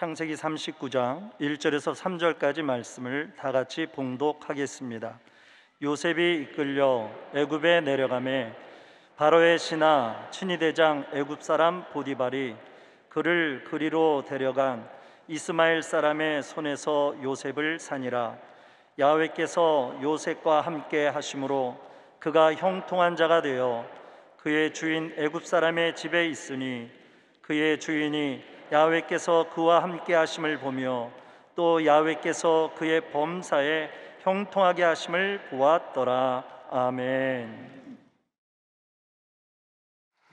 창세기 39장 1절에서 3절까지 말씀을 다 같이 봉독하겠습니다. 요셉이 이끌려 애굽에 내려가매 바로의 신하 친위대장 애굽 사람 보디발이 그를 그리로 데려간 이스마엘 사람의 손에서 요셉을 산이라 야훼께서 요셉과 함께 하심으로 그가 형통한 자가 되어 그의 주인 애굽 사람의 집에 있으니 그의 주인이 야외께서 그와 함께 하심을 보며 또 야외께서 그의 범사에 형통하게 하심을 보았더라. 아멘.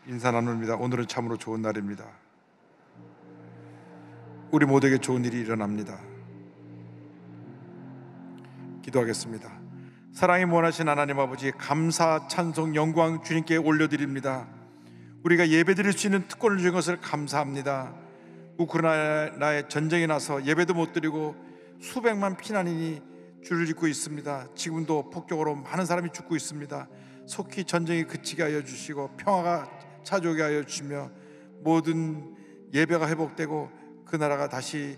인사 나눕니다. 오늘은 참으로 좋은 날입니다. 우리 모두에게 좋은 일이 일어납니다. 기도하겠습니다. 사랑이 원하신 하나님 아버지 감사 찬송 영광 주님께 올려드립니다. 우리가 예배드릴 수 있는 특권을 주신 것을 감사합니다. 우크라이나에 전쟁이 나서 예배도 못 드리고 수백만 피난인이 줄을 잇고 있습니다. 지금도 폭격으로 많은 사람이 죽고 있습니다. 속히 전쟁이 그치게 하여 주시고 평화가 찾아오게 하여 주시며 모든 예배가 회복되고 그 나라가 다시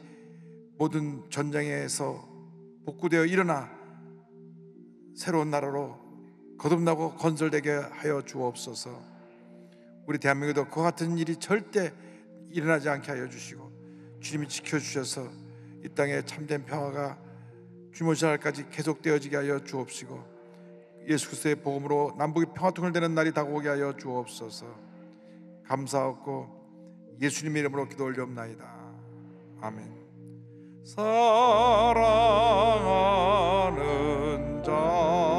모든 전쟁에서 복구되어 일어나 새로운 나라로 거듭나고 건설되게 하여 주옵소서. 우리 대한민국도 그 같은 일이 절대 일어나지 않게 하여 주시고 주님이 지켜주셔서 이 땅에 참된 평화가 주모시날까지 계속되어지게 하여 주옵시고 예수 그리스도의 복음으로 남북이 평화통일 되는 날이 다가오게 하여 주옵소서 감사하고 예수님의 이름으로 기도 올려옵나이다 아멘 사랑하는 자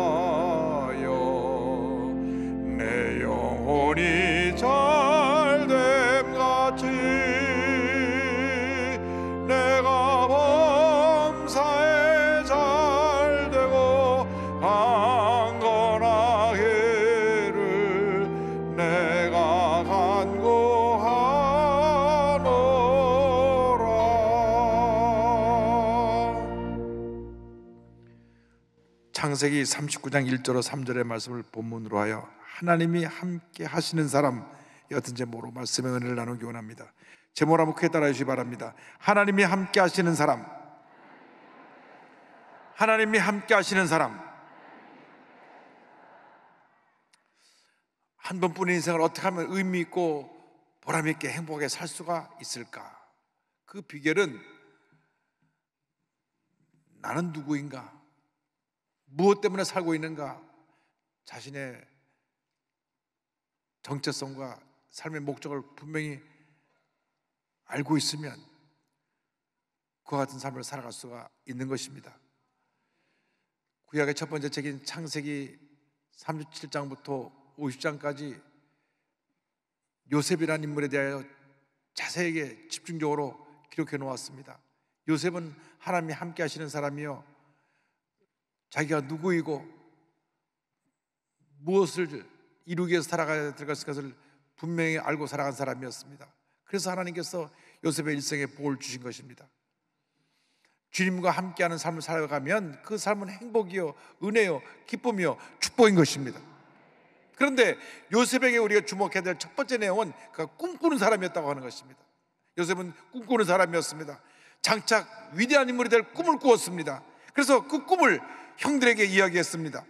창세기 39장 1절로 3절의 말씀을 본문으로 하여 하나님이 함께 하시는 사람 여튼 제모로 말씀의 은혜를 나누기 원합니다. 제모라 목회 따라 주시 바랍니다. 하나님이 함께 하시는 사람. 하나님이 함께 하시는 사람. 한 번뿐인 인생을 어떻게 하면 의미 있고 보람 있게 행복하게 살 수가 있을까? 그 비결은 나는 누구인가? 무엇 때문에 살고 있는가? 자신의 정체성과 삶의 목적을 분명히 알고 있으면 그와 같은 삶을 살아갈 수가 있는 것입니다. 구약의 첫 번째 책인 창세기 37장부터 50장까지 요셉이라는 인물에 대하여 자세하게 집중적으로 기록해 놓았습니다. 요셉은 하나님이 함께 하시는 사람이요 자기가 누구이고 무엇을 이루기 위해서 살아가야 될 것을 분명히 알고 살아간 사람이었습니다. 그래서 하나님께서 요셉의 일생에 복을 주신 것입니다. 주님과 함께하는 삶을 살아가면 그 삶은 행복이요, 은혜요, 기쁨이요, 축복인 것입니다. 그런데 요셉에게 우리가 주목해야 될 첫 번째 내용은 그가 꿈꾸는 사람이었다고 하는 것입니다. 요셉은 꿈꾸는 사람이었습니다. 장착 위대한 인물이 될 꿈을 꾸었습니다. 그래서 그 꿈을 형들에게 이야기했습니다.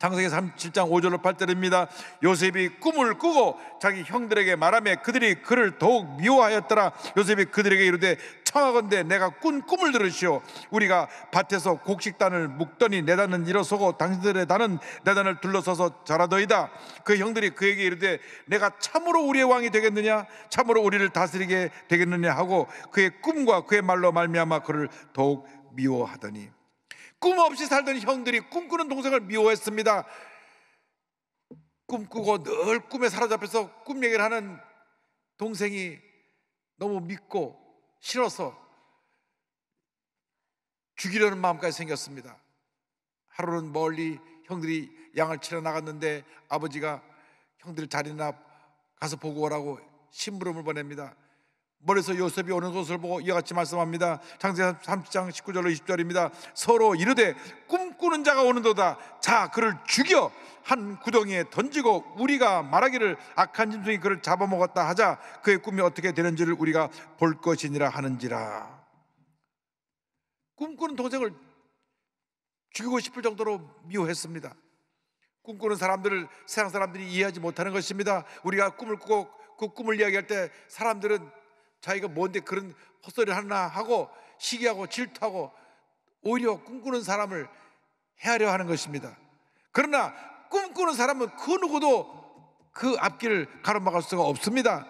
창세기 37장 5절로 8절입니다. 요셉이 꿈을 꾸고 자기 형들에게 말하며 그들이 그를 더욱 미워하였더라. 요셉이 그들에게 이르되 청하건대 내가 꾼 꿈을 들으시오. 우리가 밭에서 곡식단을 묶더니 내 단은 일어서고 당신들의 단은 내 단을 둘러서서 자라더이다. 그 형들이 그에게 이르되 내가 참으로 우리의 왕이 되겠느냐? 참으로 우리를 다스리게 되겠느냐 하고 그의 꿈과 그의 말로 말미암아 그를 더욱 미워하더니 꿈 없이 살던 형들이 꿈꾸는 동생을 미워했습니다. 꿈꾸고 늘 꿈에 사로잡혀서 꿈 얘기를 하는 동생이 너무 믿고 싫어서 죽이려는 마음까지 생겼습니다. 하루는 멀리 형들이 양을 치러 나갔는데 아버지가 형들 자리나 가서 보고 오라고 심부름을 보냅니다. 머리에서 요셉이 오는 것을 보고 이와 같이 말씀합니다. 창세기 30장 19절로 20절입니다. 서로 이르되 꿈꾸는 자가 오는도다. 자 그를 죽여 한 구덩이에 던지고 우리가 말하기를 악한 짐승이 그를 잡아먹었다 하자 그의 꿈이 어떻게 되는지를 우리가 볼 것이니라 하는지라. 꿈꾸는 동생을 죽이고 싶을 정도로 미워했습니다. 꿈꾸는 사람들을 세상 사람들이 이해하지 못하는 것입니다. 우리가 꿈을 꾸고 그 꿈을 이야기할 때 사람들은 자기가 뭔데 그런 헛소리를 하나 하고 시기하고 질투하고 오히려 꿈꾸는 사람을 해하려 하는 것입니다. 그러나 꿈꾸는 사람은 그 누구도 그 앞길을 가로막을 수가 없습니다.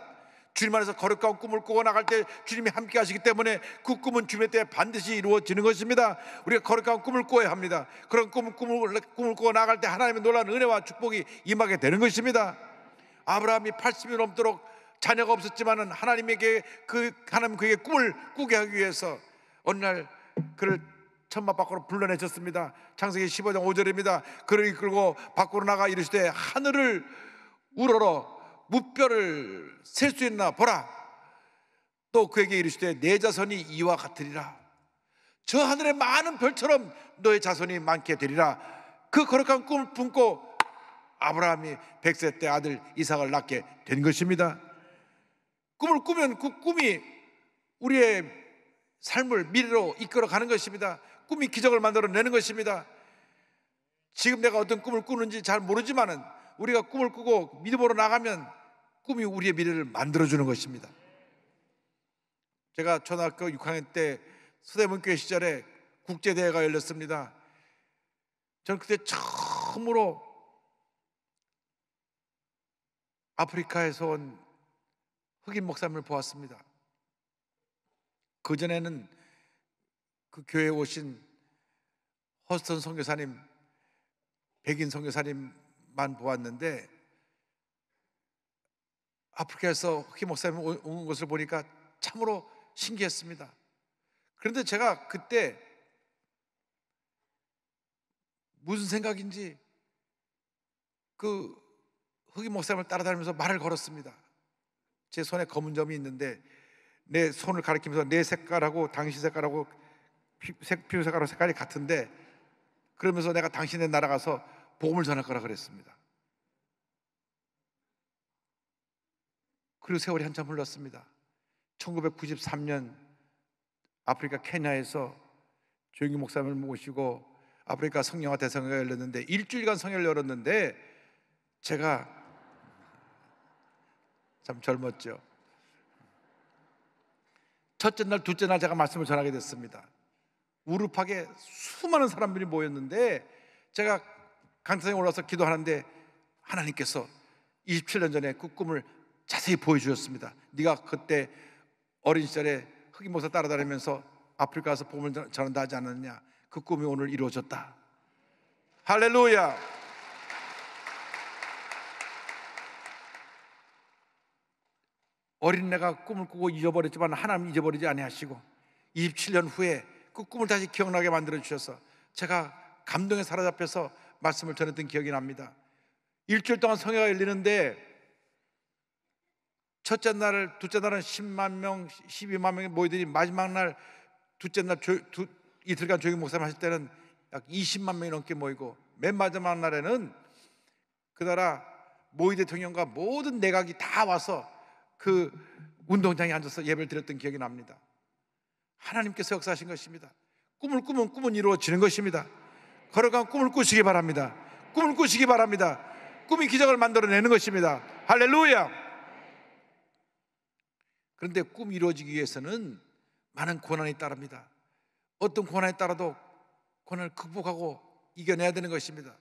주님 안에서 거룩한 꿈을 꾸고 나갈 때 주님이 함께 하시기 때문에 그 꿈은 주님의 때 반드시 이루어지는 것입니다. 우리가 거룩한 꿈을 꾸어야 합니다. 그런 꿈 꿈을, 꿈을 꾸고 나갈 때 하나님의 놀라운 은혜와 축복이 임하게 되는 것입니다. 아브라함이 80이 넘도록 자녀가 없었지만은 하나님에게 그 하나님 그에게 꿈을 꾸게 하기 위해서 어느 날 그를 천막 밖으로 불러내셨습니다. 창세기 15장 5절입니다. 그를 이끌고 밖으로 나가 이르시되 하늘을 우러러 무뼈를 셀수 있나 보라. 또 그에게 이르시되 내 자손이 이와 같으리라. 저 하늘의 많은 별처럼 너의 자손이 많게 되리라. 그 거룩한 꿈을 품고 아브라함이 백세 때 아들 이삭을 낳게 된 것입니다. 꿈을 꾸면 그 꿈이 우리의 삶을 미래로 이끌어 가는 것입니다. 꿈이 기적을 만들어내는 것입니다. 지금 내가 어떤 꿈을 꾸는지 잘 모르지만은 우리가 꿈을 꾸고 믿음으로 나가면 꿈이 우리의 미래를 만들어주는 것입니다. 제가 초등학교 6학년 때서대문교회 시절에 국제대회가 열렸습니다. 저는 그때 처음으로 아프리카에서 온 흑인 목사님을 보았습니다. 그전에는 그 교회에 오신 허스턴 선교사님, 백인 선교사님만 보았는데 아프리카에서 흑인 목사님 오는 것을 보니까 참으로 신기했습니다. 그런데 제가 그때 무슨 생각인지 그 흑인 목사님을 따라다니면서 말을 걸었습니다. 제 손에 검은 점이 있는데 내 손을 가리키면서 내 색깔하고 당신 색깔하고 피부 색깔하고 색깔이 같은데 그러면서 내가 당신의 나라 가서 복음을 전할 거라 그랬습니다. 그리고 세월이 한참 흘렀습니다. 1993년 아프리카 케냐에서 조영기 목사님을 모시고 아프리카 성령화 대상회가 열렸는데 일주일간 성회를 열었는데 제가 참 젊었죠. 첫째 날, 둘째 날 제가 말씀을 전하게 됐습니다. 우르팍에 수많은 사람들이 모였는데 제가 강사에 올라서 기도하는데 하나님께서 27년 전에 그 꿈을 자세히 보여주셨습니다. 네가 그때 어린 시절에 흑인 목사 따라다니면서 아프리카 에서 복음을 전한다 하지 않았느냐. 그 꿈이 오늘 이루어졌다. 할렐루야. 어린애가 꿈을 꾸고 잊어버렸지만 하나님 잊어버리지 아니하시고 27년 후에 그 꿈을 다시 기억나게 만들어 주셔서 제가 감동에 사로잡혀서 말씀을 전했던 기억이 납니다. 일주일 동안 성회가 열리는데 첫째 날, 둘째 날은 10만 명, 12만 명이 모이더니 마지막 날, 둘째 날 조, 두, 이틀간 조용 목사님 하실 때는 약 20만 명이 넘게 모이고 맨 마지막 날에는 그 나라 모이 대통령과 모든 내각이 다 와서 그 운동장에 앉아서 예배를 드렸던 기억이 납니다. 하나님께서 역사하신 것입니다. 꿈을 꾸면 꿈은 이루어지는 것입니다. 걸어간 꿈을 꾸시기 바랍니다. 꿈을 꾸시기 바랍니다. 꿈이 기적을 만들어내는 것입니다. 할렐루야! 그런데 꿈이 이루어지기 위해서는 많은 고난이 따릅니다. 어떤 고난에 따라도 고난을 극복하고 이겨내야 되는 것입니다.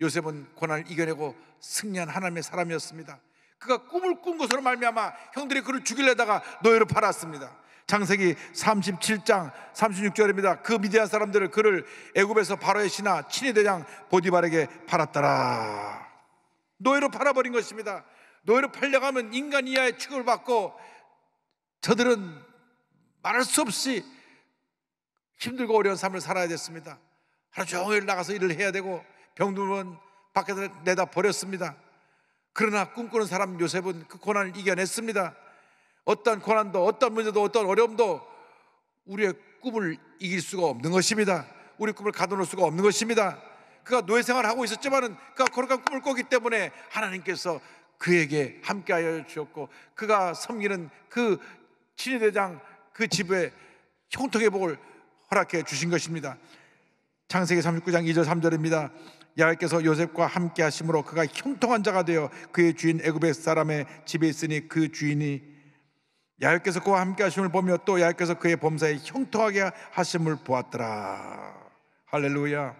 요셉은 고난을 이겨내고 승리한 하나님의 사람이었습니다. 그가 꿈을 꾼 것으로 말미암아 형들이 그를 죽이려다가 노예로 팔았습니다. 창세기 37장 36절입니다. 그 미디안 사람들을 그를 애굽에서 바로의 신하 친위 대장 보디발에게 팔았더라. 노예로 팔아버린 것입니다. 노예로 팔려가면 인간 이하의 취급을 받고 저들은 말할 수 없이 힘들고 어려운 삶을 살아야 됐습니다. 하루 종일 나가서 일을 해야 되고 병들면 밖에서 내다 버렸습니다. 그러나 꿈꾸는 사람 요셉은 그 고난을 이겨냈습니다. 어떤 고난도, 어떤 문제도, 어떤 어려움도 우리의 꿈을 이길 수가 없는 것입니다. 우리 꿈을 가둬놓을 수가 없는 것입니다. 그가 노예 생활을 하고 있었지만은 그가 거룩한 꿈을 꾸기 때문에 하나님께서 그에게 함께하여 주셨고 그가 섬기는 그 친위대장 그 집에 형통의 복을 허락해 주신 것입니다. 창세기 39장 2절 3절입니다. 야외께서 요셉과 함께 하심으로 그가 형통한 자가 되어 그의 주인 애굽의 사람의 집에 있으니 그 주인이 야외께서 그와 함께 하심을 보며 또 야외께서 그의 범사에 형통하게 하심을 보았더라 할렐루야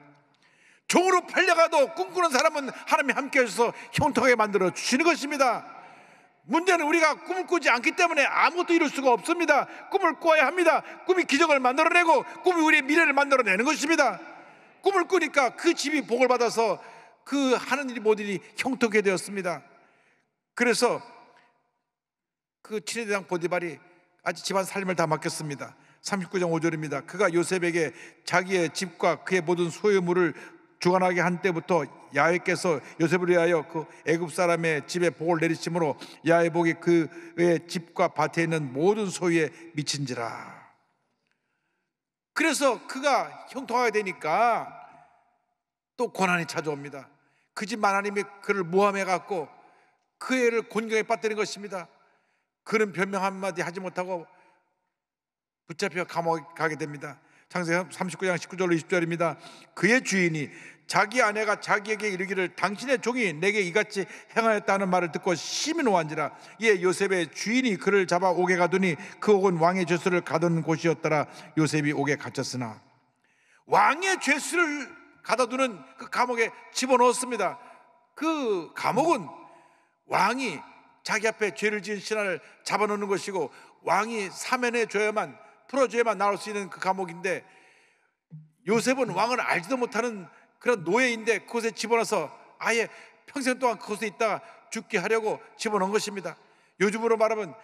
종으로 팔려가도 꿈꾸는 사람은 하나님이 함께 하셔서 형통하게 만들어 주시는 것입니다 문제는 우리가 꿈을 꾸지 않기 때문에 아무것도 이룰 수가 없습니다 꿈을 꿔야 합니다 꿈이 기적을 만들어내고 꿈이 우리의 미래를 만들어내는 것입니다 꿈을 꾸니까 그 집이 복을 받아서 그 하는 일이 모든 일이 형통하게 되었습니다. 그래서 그친대장 보디발이 아주 집안 삶을 다 맡겼습니다. 39장 5절입니다. 그가 요셉에게 자기의 집과 그의 모든 소유물을 주관하게 한 때부터 야훼께서 요셉을 위하여 그 애굽 사람의 집에 복을 내리심으로 야훼 복이 그의 집과 밭에 있는 모든 소유에 미친지라. 그래서 그가 형통하게 되니까 또 고난이 찾아옵니다. 그집 하나님이 그를 모함해 갖고 그 애를 곤경에 빠뜨린 것입니다. 그는 변명 한마디 하지 못하고 붙잡혀 감옥에 가게 됩니다. 창세기 39장 19절로 20절입니다. 그의 주인이 자기 아내가 자기에게 이르기를 당신의 종이 내게 이같이 행하였다는 말을 듣고 심히 노한지라 이에 요셉의 주인이 그를 잡아 옥에 가두니 그 옥은 왕의 죄수를 가둔 곳이었더라 요셉이 옥에 갇혔으나 왕의 죄수를 가다두는 그 감옥에 집어넣었습니다 그 감옥은 왕이 자기 앞에 죄를 지은 신하를 잡아놓는 것이고 왕이 사면해 줘야만 풀어줘야만 나올 수 있는 그 감옥인데 요셉은 왕을 알지도 못하는 그런 노예인데 그곳에 집어넣어서 아예 평생 동안 그곳에 있다가 죽게 하려고 집어넣은 것입니다. 요즘으로 말하면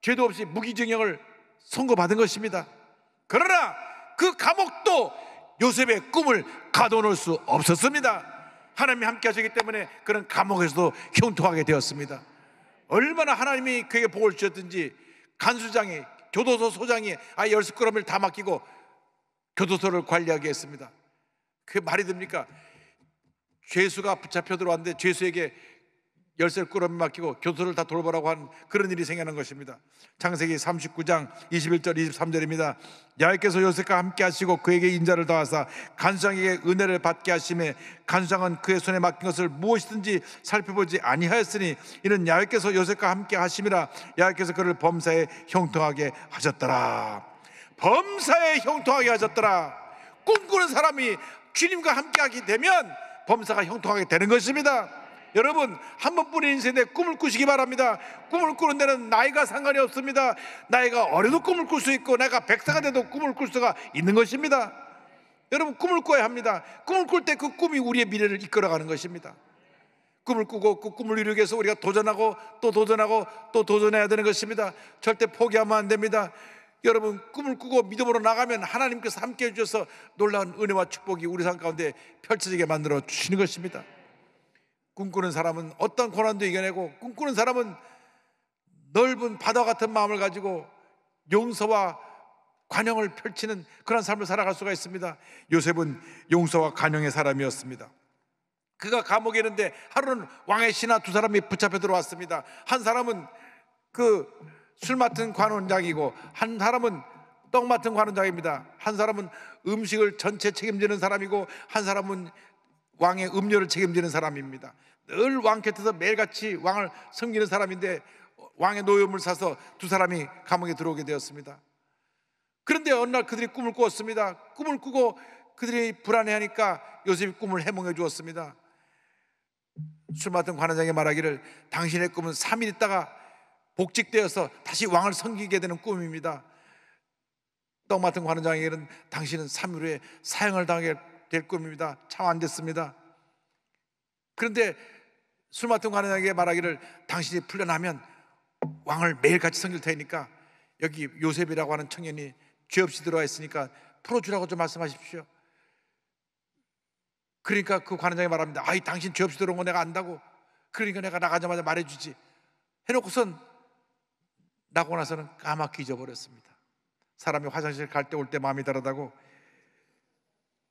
죄도 없이 무기징역을 선고받은 것입니다. 그러나 그 감옥도 요셉의 꿈을 가둬놓을 수 없었습니다. 하나님이 함께 하셨기 때문에 그런 감옥에서도 흉통하게 되었습니다. 얼마나 하나님이 그에게 복을 주셨든지 간수장이 교도소 소장이 아열스가럼을다 맡기고 교도소를 관리하게 했습니다. 그 말이 됩니까? 죄수가 붙잡혀 들어왔는데 죄수에게 열쇠를 끌어미 맡기고 교수를 다 돌보라고 한 그런 일이 생겨난 것입니다. 창세기 39장 21절 23절입니다. 야외께서 요셉과 함께 하시고 그에게 인자를 더하사 간상에게 은혜를 받게 하심에 간상은 그의 손에 맡긴 것을 무엇이든지 살펴보지 아니하였으니 이는 야외께서 요셉과 함께 하심이라 야외께서 그를 범사에 형통하게 하셨더라. 범사에 형통하게 하셨더라. 꿈꾸는 사람이 주님과 함께 하게 되면 범사가 형통하게 되는 것입니다. 여러분 한 번뿐인 인생에 꿈을 꾸시기 바랍니다. 꿈을 꾸는 데는 나이가 상관이 없습니다. 나이가 어려도 꿈을 꿀 수 있고 내가 백사가 돼도 꿈을 꿀 수가 있는 것입니다. 여러분 꿈을 꿔야 합니다. 꿈을 꿀 때 그 꿈이 우리의 미래를 이끌어가는 것입니다. 꿈을 꾸고 그 꿈을 이루기 위해서 우리가 도전하고 또 도전하고 또 도전해야 되는 것입니다. 절대 포기하면 안 됩니다. 여러분 꿈을 꾸고 믿음으로 나가면 하나님께서 함께 해주셔서 놀라운 은혜와 축복이 우리 삶 가운데 펼쳐지게 만들어 주시는 것입니다. 꿈꾸는 사람은 어떤 고난도 이겨내고 꿈꾸는 사람은 넓은 바다 같은 마음을 가지고 용서와 관용을 펼치는 그런 삶을 살아갈 수가 있습니다. 요셉은 용서와 관용의 사람이었습니다. 그가 감옥에 있는데 하루는 왕의 신하 두 사람이 붙잡혀 들어왔습니다. 한 사람은 그 술 맡은 관원장이고 한 사람은 떡 맡은 관원장입니다. 한 사람은 음식을 전체 책임지는 사람이고 한 사람은 왕의 음료를 책임지는 사람입니다. 늘왕 곁에서 매일같이 왕을 섬기는 사람인데 왕의 노여을 사서 두 사람이 감옥에 들어오게 되었습니다. 그런데 어느 날 그들이 꿈을 꾸었습니다. 꿈을 꾸고 그들이 불안해하니까 요셉이 꿈을 해몽해 주었습니다. 술 맡은 관원장이 말하기를 당신의 꿈은 3일 있다가 복직되어서 다시 왕을 섬기게 되는 꿈입니다. 떡 맡은 관원장에게는 당신은 3일 후에 사형을 당할 될 꿈입니다. 참 안 됐습니다. 그런데 술 맡은 관원에게 말하기를 당신이 풀려나면 왕을 매일같이 섬길 테니까 여기 요셉이라고 하는 청년이 죄 없이 들어와 있으니까 풀어주라고 좀 말씀하십시오. 그러니까 그 관원장이 말합니다. 아이, 당신 죄 없이 들어온 거 내가 안다고. 그러니까 내가 나가자마자 말해주지. 해놓고선 나고 나서는 까맣게 잊어버렸습니다. 사람이 화장실 갈 때 올 때 마음이 다르다고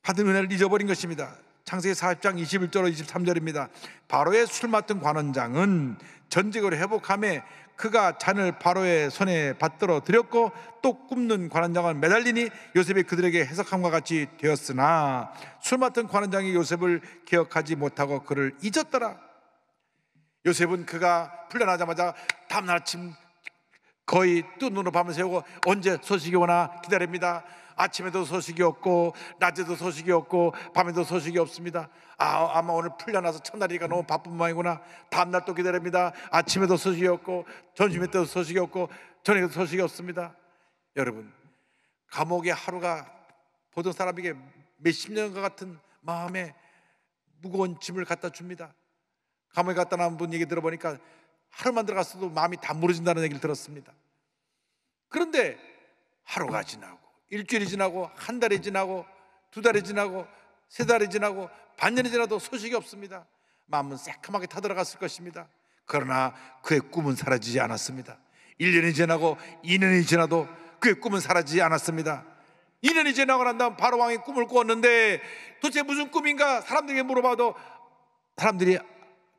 받은 은혜를 잊어버린 것입니다. 창세기 40장 21절로 23절입니다. 바로의 술 맡은 관원장은 전직을 회복함에 그가 잔을 바로의 손에 받들어 드렸고 또 굽는 관원장은 매달리니 요셉이 그들에게 해석함과 같이 되었으나 술 맡은 관원장이 요셉을 기억하지 못하고 그를 잊었더라. 요셉은 그가 풀려나자마자 다음날 아침 거의 뜬 눈으로 밤을 새우고 언제 소식이 오나 기다립니다. 아침에도 소식이 없고 낮에도 소식이 없고 밤에도 소식이 없습니다. 아, 아마 오늘 풀려나서 첫날이니까 너무 바쁜 모양이구나. 다음날 또 기다립니다. 아침에도 소식이 없고 점심에 도 소식이 없고 저녁에도 소식이 없습니다. 여러분 감옥의 하루가 보던 사람에게 몇 십 년과 같은 마음의 무거운 짐을 갖다 줍니다. 감옥에 갔다 나온 분 얘기 들어보니까 하루만 들어갔어도 마음이 다 무너진다는 얘기를 들었습니다. 그런데 하루가 지나고 일주일이 지나고 한 달이 지나고 두 달이 지나고 세 달이 지나고 반년이 지나도 소식이 없습니다. 마음은 새카맣게 타들어갔을 것입니다. 그러나 그의 꿈은 사라지지 않았습니다. 1년이 지나고 2년이 지나도 그의 꿈은 사라지지 않았습니다. 2년이 지나고 난 다음 바로 왕이 꿈을 꾸었는데 도대체 무슨 꿈인가 사람들에게 물어봐도 사람들이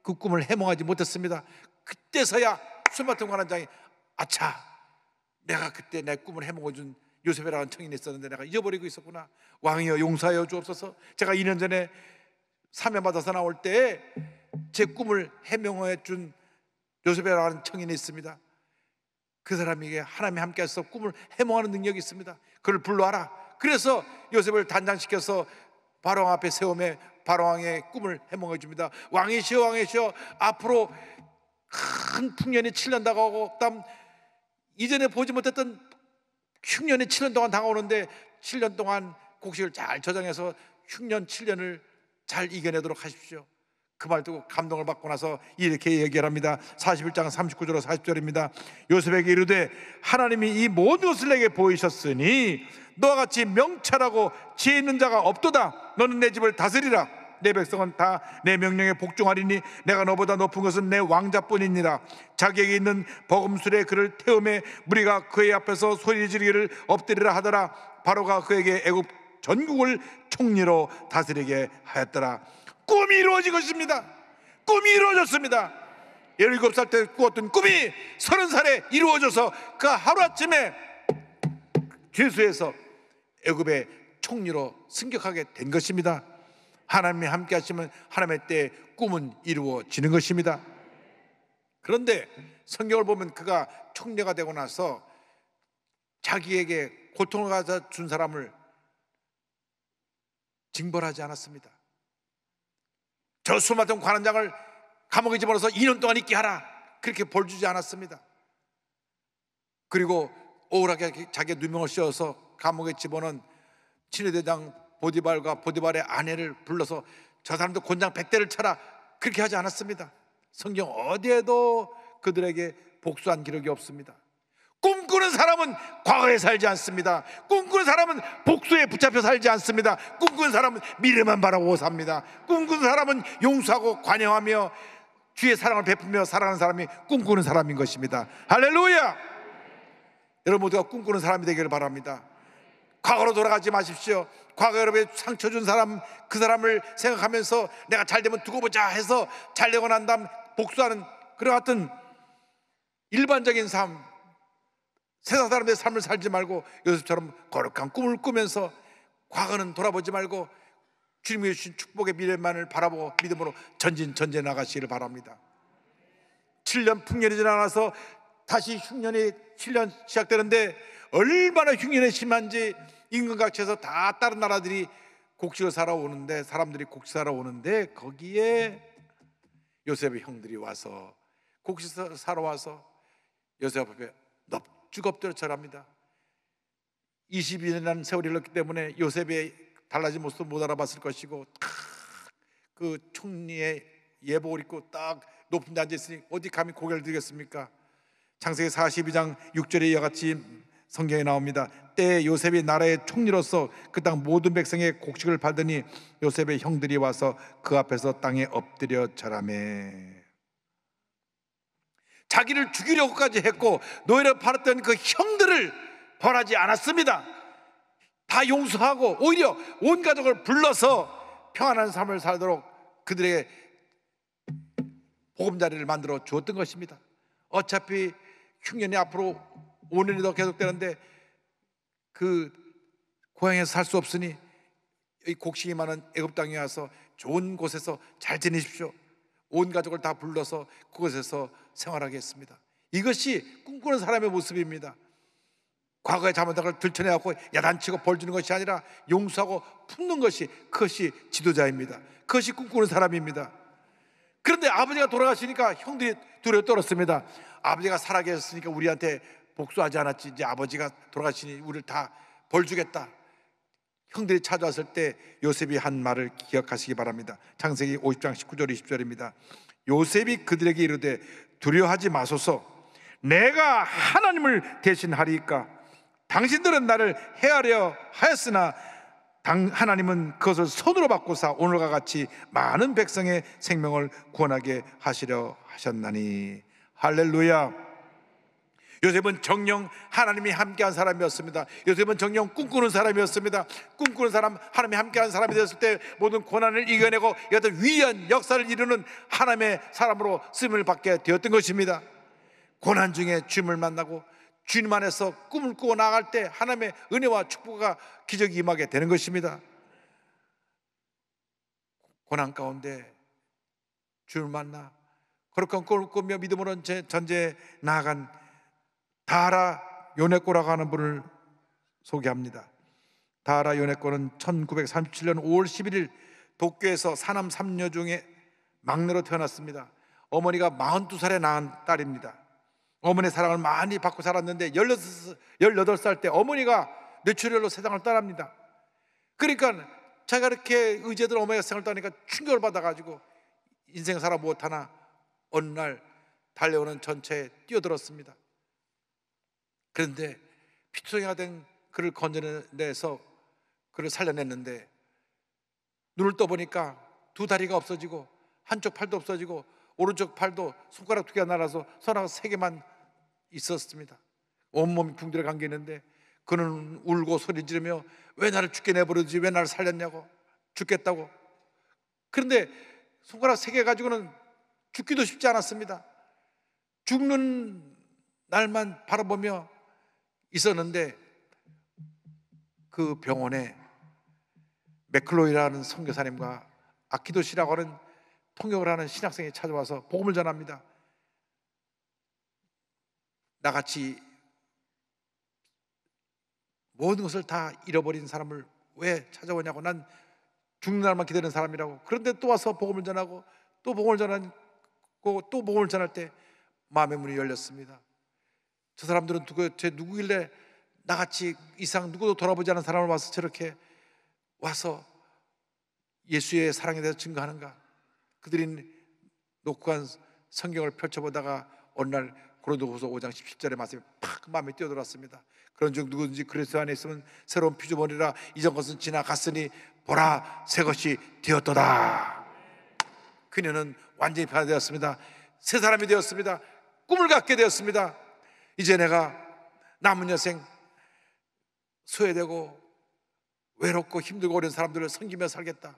그 꿈을 해몽하지 못했습니다. 그때서야 술마통 관한장이 아차 내가 그때 내 꿈을 해몽해준 요셉이라는 청인이 있었는데 내가 잊어버리고 있었구나. 왕이여 용서하여 주옵소서. 제가 2년 전에 사면 받아서 나올 때 제 꿈을 해명해 준 요셉이라는 청인이 있습니다. 그 사람에게 하나님이 함께해서 꿈을 해몽하는 능력이 있습니다. 그를 불러와라. 그래서 요셉을 단장시켜서 바로 앞에 세움에 바로 왕의 꿈을 해몽해 줍니다. 왕이시여 왕이시여 앞으로 큰 풍년이 칠난다고 하고 그다음 이전에 보지 못했던 흉년에 7년 동안 다가오는데 7년 동안 곡식을 잘 저장해서 흉년 7년을 잘 이겨내도록 하십시오. 그 말 듣고 감동을 받고 나서 이렇게 얘기합니다. 41장 39절로 40절입니다. 요셉에게 이르되 하나님이 이 모든 것을 내게 보이셨으니 너와 같이 명찰하고 지혜 있는 자가 없도다. 너는 내 집을 다스리라. 내 백성은 다 내 명령에 복종하리니 내가 너보다 높은 것은 내 왕자뿐이니라 자기에게 있는 버금술에 그를 태움에 무리가 그의 앞에서 소리 지르기를 엎드리라 하더라 바로가 그에게 애굽 전국을 총리로 다스리게 하였더라 꿈이 이루어진 것입니다 꿈이 이루어졌습니다 17살 때 꾸었던 꿈이 30살에 이루어져서 그 하루아침에 죄수에서 애굽의 총리로 승격하게 된 것입니다. 하나님이 함께 하시면 하나님의 때에 꿈은 이루어지는 것입니다. 그런데 성경을 보면 그가 총리가 되고 나서 자기에게 고통을 가져 준 사람을 징벌하지 않았습니다. 저 수마던 관원장을 감옥에 집어넣어서 2년 동안 있게 하라. 그렇게 벌 주지 않았습니다. 그리고 오울하게 자기 누명을 씌워서 감옥에 집어넣은 친위대장 보디발과 보디발의 아내를 불러서 저 사람도 곤장 100대를 쳐라 그렇게 하지 않았습니다. 성경 어디에도 그들에게 복수한 기록이 없습니다. 꿈꾸는 사람은 과거에 살지 않습니다. 꿈꾸는 사람은 복수에 붙잡혀 살지 않습니다. 꿈꾸는 사람은 미래만 바라보고 삽니다. 꿈꾸는 사람은 용서하고 관여하며 주의 사랑을 베풀며 사랑하는 사람이 꿈꾸는 사람인 것입니다. 할렐루야! 여러분 모두가 꿈꾸는 사람이 되기를 바랍니다. 과거로 돌아가지 마십시오. 과거 여러분이 상처 준 사람, 그 사람을 생각하면서 내가 잘 되면 두고 보자 해서 잘 되고 난 다음 복수하는 그런 같은 일반적인 삶, 세상 사람들의 삶을 살지 말고 요셉처럼 거룩한 꿈을 꾸면서 과거는 돌아보지 말고 주님이 주신 축복의 미래만을 바라보고 믿음으로 전진 전제 나가시기를 바랍니다. 7년 풍년이 지나서 다시 흉년이 7년 시작되는데 얼마나 흉년에 심한지 인근 각처에서다 다른 나라들이 곡식을 사러 오는데 사람들이 곡식 사러 오는데 거기에 요셉의 형들이 와서 곡식 사러 와서 요셉 앞에 넙죽 엎드려 절합니다. 22년이라는 세월이 흘렀기 때문에 요셉의 달라진 모습도 못 알아봤을 것이고 그 총리의 예복을 입고 딱 높은 데 앉아 있으니 어디 감히 고개를 들겠습니까? 창세기 42장 6절에 이와 같이 성경에 나옵니다. 때 요셉이 나라의 총리로서 그 땅 모든 백성의 곡식을 받으니 요셉의 형들이 와서 그 앞에서 땅에 엎드려 절하매. 자기를 죽이려고까지 했고 노예를 팔았던 그 형들을 벌하지 않았습니다. 다 용서하고 오히려 온 가족을 불러서 평안한 삶을 살도록 그들에게 보금자리를 만들어 주었던 것입니다. 어차피 흉년이 앞으로 오늘도 계속되는데 그 고향에서 살 수 없으니 이 곡식이 많은 애굽 땅에 와서 좋은 곳에서 잘 지내십시오. 온 가족을 다 불러서 그곳에서 생활하겠습니다 이것이 꿈꾸는 사람의 모습입니다. 과거의 잘못한 걸들춰내고 야단치고 벌주는 것이 아니라 용서하고 품는 것이 그것이 지도자입니다. 그것이 꿈꾸는 사람입니다. 그런데 아버지가 돌아가시니까 형들이 두려워 떨었습니다. 아버지가 살아계셨으니까 우리한테 복수하지 않았지. 이제 아버지가 돌아가시니 우리를 다 벌 주겠다. 형들이 찾아왔을 때 요셉이 한 말을 기억하시기 바랍니다. 창세기 50장 19절 20절입니다. 요셉이 그들에게 이르되 두려워하지 마소서 내가 하나님을 대신하리까 당신들은 나를 헤아려 하였으나 하나님은 그것을 손으로 바꾸사 오늘과 같이 많은 백성의 생명을 구원하게 하시려 하셨나니 할렐루야 요셉은 정령 하나님이 함께한 사람이었습니다. 요셉은 정령 꿈꾸는 사람이었습니다. 꿈꾸는 사람, 하나님이 함께한 사람이 되을때 모든 고난을 이겨내고 어떤 위한 역사를 이루는 하나님의 사람으로 쓰임을 받게 되었던 것입니다. 고난 중에 주님을 만나고 주님 안에서 꿈을 꾸고 나갈 때 하나님의 은혜와 축복과 기적이 임하게 되는 것입니다. 고난 가운데 주를 만나 그렇게 꿈을 꾸며 믿음으로 전제 나아간 다하라 요네꼬라고 하는 분을 소개합니다. 다하라 요네꼬는 1937년 5월 11일 도쿄에서 사남 3녀 중에 막내로 태어났습니다. 어머니가 42살에 낳은 딸입니다. 어머니의 사랑을 많이 받고 살았는데 18살 때 어머니가 뇌출혈로 세상을 떠납니다. 그러니까 자기가 이렇게 의제들 어머니가 세상을 떠나니까 충격을 받아가지고 인생 살아 무하나 어느 날 달려오는 전차에 뛰어들었습니다. 그런데 피투성이가 된 그를 건져내서 그를 살려냈는데 눈을 떠보니까 두 다리가 없어지고 한쪽 팔도 없어지고 오른쪽 팔도 손가락 두 개가 날아서 손가락 세 개만 있었습니다. 온몸이 붕대로 감기는데 그는 울고 소리 지르며 왜 나를 죽게 내버려두지 왜 나를 살렸냐고 죽겠다고 그런데 손가락 세 개 가지고는 죽기도 쉽지 않았습니다. 죽는 날만 바라보며 있었는데 그 병원에 맥클로이라는 선교사님과 아키도시라고 하는 통역을 하는 신학생이 찾아와서 복음을 전합니다. 나같이 모든 것을 다 잃어버린 사람을 왜 찾아오냐고 난 죽는 날만 기다리는 사람이라고 그런데 또 와서 복음을 전하고 또 복음을 전하고 또 복음을 전할 때 마음의 문이 열렸습니다. 저 사람들은 누구, 제 누구길래 나같이 이상 누구도 돌아보지 않은 사람을 와서 저렇게 와서 예수의 사랑에 대해서 증거하는가? 그들이 녹한 성경을 펼쳐보다가 어느 날 고린도후서 5장 17절의 말씀이 팍 마음에 뛰어들었습니다. 그런즉 누구든지 그리스도 안에 있으면 새로운 피조물이라 이전 것은 지나갔으니 보라 새 것이 되었도다. 그녀는 완전히 변화되었습니다. 새 사람이 되었습니다. 꿈을 갖게 되었습니다. 이제 내가 남은 여생 소외되고 외롭고 힘들고 어린 사람들을 섬기며 살겠다.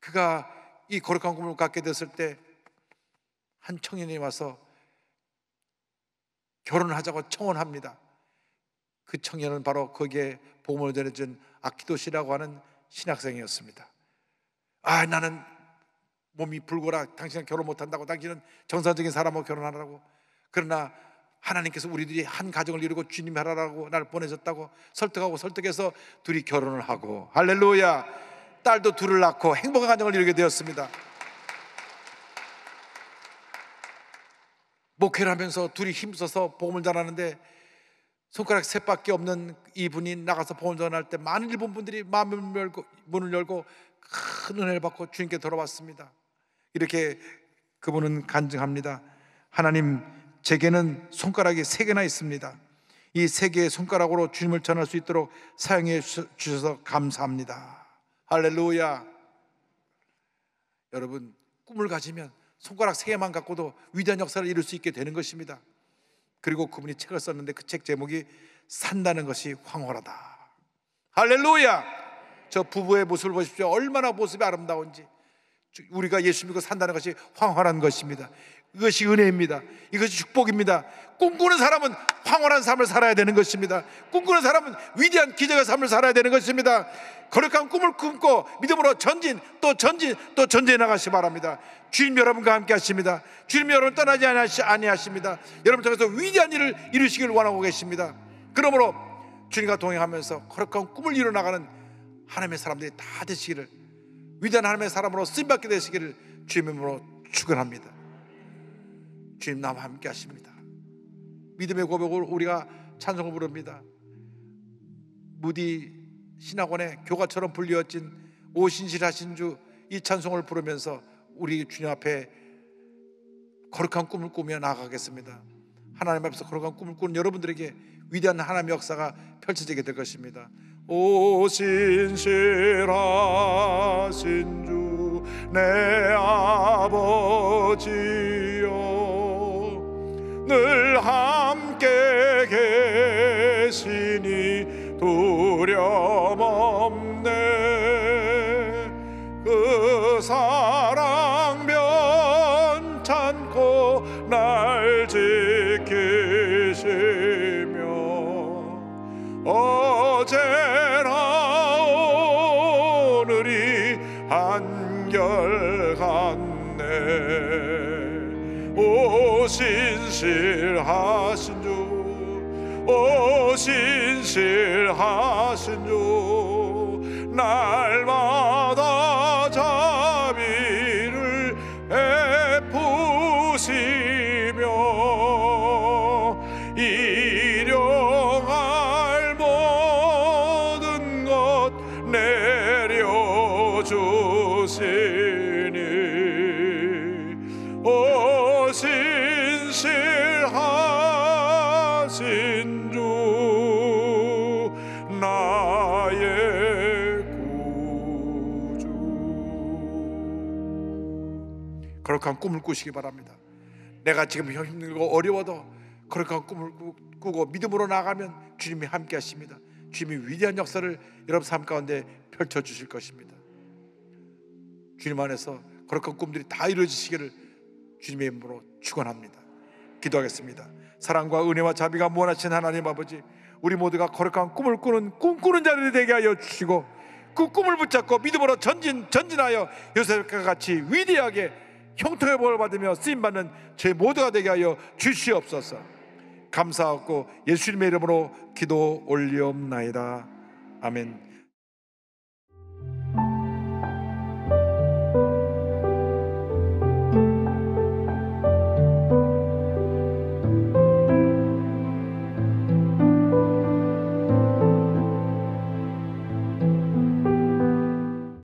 그가 이 거룩한 꿈을 갖게 됐을 때 한 청년이 와서 결혼하자고 청혼합니다. 그 청년은 바로 거기에 보험을 전해준 아키도시라고 하는 신학생이었습니다. 아, 나는 몸이 불고라 당신은 결혼 못한다고 당신은 정상적인 사람하고 결혼하라고 그러나 하나님께서 우리들이 한 가정을 이루고 주님 하라라고 날 보내셨다고 설득하고 설득해서 둘이 결혼을 하고 할렐루야 딸도 둘을 낳고 행복한 가정을 이루게 되었습니다. 목회를 하면서 둘이 힘써서 복음을 전하는데 손가락 세 밖에 없는 이분이 나가서 복음 전할 때 많은 일본 분들이 마음을 열고 문을 열고 큰 은혜를 받고 주님께 돌아왔습니다. 이렇게 그분은 간증합니다. 하나님 제게는 손가락이 세 개나 있습니다. 이 세 개의 손가락으로 주님을 전할 수 있도록 사용해 주셔서 감사합니다. 할렐루야. 여러분, 꿈을 가지면 손가락 세 개만 갖고도 위대한 역사를 이룰 수 있게 되는 것입니다. 그리고 그분이 책을 썼는데 그 책 제목이 산다는 것이 황홀하다. 할렐루야! 저 부부의 모습을 보십시오. 얼마나 모습이 아름다운지. 우리가 예수 믿고 산다는 것이 황홀한 것입니다. 이것이 은혜입니다. 이것이 축복입니다. 꿈꾸는 사람은 황홀한 삶을 살아야 되는 것입니다. 꿈꾸는 사람은 위대한 기적의 삶을 살아야 되는 것입니다. 거룩한 꿈을 꿈꿔 믿음으로 전진 또 전진 또 전진해 나가시 바랍니다. 주님 여러분과 함께 하십니다. 주님 여러분 떠나지 아니하십니다. 여러분 통해서 위대한 일을 이루시길 원하고 계십니다. 그러므로 주님과 동행하면서 거룩한 꿈을 이루어 나가는 하나님의 사람들이 다 되시기를 위대한 하나님의 사람으로 쓰임받게 되시기를 주님으로 축원합니다. 주님 나와 함께 하십니다. 믿음의 고백을 우리가 찬송을 부릅니다. 무디 신학원의 교가처럼 불리어진 오신실하신 주 이 찬송을 부르면서 우리 주님 앞에 거룩한 꿈을 꾸며 나아가겠습니다. 하나님 앞에서 거룩한 꿈을 꾸는 여러분들에게 위대한 하나님의 역사가 펼쳐지게 될 것입니다. 오신실하신 주 내 아버지 늘 함께 계시니 두려움 없네 그 사랑 변찮고 날 지키시며 어제나 오늘이 한결 같네 오 신실하신 주오 신실하신 주날 그런 꿈을 꾸시기 바랍니다. 내가 지금 힘들고 어려워도 그렇게 꿈을 꾸고 믿음으로 나가면 주님이 함께 하십니다. 주님이 위대한 역사를 여러분 삶 가운데 펼쳐 주실 것입니다. 주님 안에서 그렇게 꿈들이 다 이루어지시기를 주님의 이름으로 축원합니다. 기도하겠습니다. 사랑과 은혜와 자비가 무한하신 하나님 아버지, 우리 모두가 거룩한 꿈을 꾸는 꿈꾸는 자들이 되게 하여 주시고 그 꿈을 붙잡고 믿음으로 전진 전진하여 요셉과 같이 위대하게 형통의 복을 받으며 쓰임 받는 제 모두가 되게 하여 주시옵소서. 감사하고 예수님의 이름으로 기도 올리옵나이다. 아멘.